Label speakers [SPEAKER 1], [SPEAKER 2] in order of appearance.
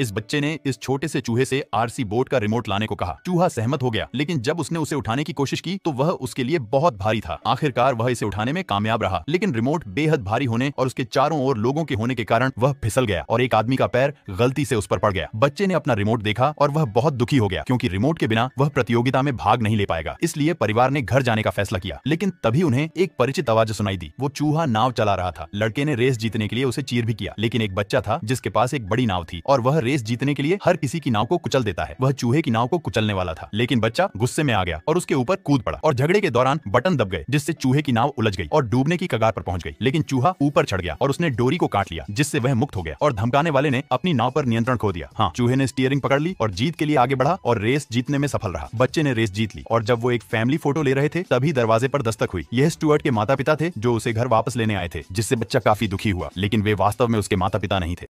[SPEAKER 1] इस बच्चे ने इस छोटे से चूहे से आरसी बोट का रिमोट लाने को कहा चूहा सहमत हो गया लेकिन जब उसने उसे उठाने की कोशिश की तो वह उसके लिए बहुत भारी था आखिरकार वह इसे उठाने में कामयाब रहा लेकिन रिमोट बेहद भारी होने और उसके चारों ओर लोगों के होने के कारण वह फिसल गया और एक आदमी का पैर गलती से उस पर पड़ गया बच्चे ने अपना रिमोट देखा और वह बहुत दुखी हो गया क्यूँकी रिमोट के बिना वह प्रतियोगिता में भाग नहीं ले पाएगा इसलिए परिवार ने घर जाने का फैसला किया लेकिन तभी उन्हें एक परिचित आवाज सुनाई दी वो चूहा नाव चला रहा था लड़के ने रेस जीतने के लिए उसे चीर भी किया लेकिन एक बच्चा था जिसके पास एक बड़ी नाव थी और वह रेस जीतने के लिए हर किसी की नाव को कुचल देता है वह चूहे की नाव को कुचलने वाला था लेकिन बच्चा गुस्से में आ गया और उसके ऊपर कूद पड़ा और झगड़े के दौरान बटन दब गए जिससे चूहे की नाव उलझ गई और डूबने की कगार पर पहुंच गई लेकिन चूहा ऊपर चढ़ गया और उसने डोरी को काट लिया जिससे वह मुक्त हो गया और धमकाने वाले ने अपनी नाव पर नियंत्रण खो दिया हाँ चूहे ने स्टीयरिंग पकड़ ली और जीत के लिए आगे बढ़ा और रेस जीतने में सफल रहा बच्चे ने रेस जीत ली और जब वो एक फैमिली फोटो ले रहे थे तभी दरवाजे पर दस्तक हुई यह स्टुअर्ट के माता पिता थे जो उसे घर वापस लेने आए थे जिससे बच्चा काफी दुखी हुआ लेकिन वे वास्तव में उसके माता पिता नहीं थे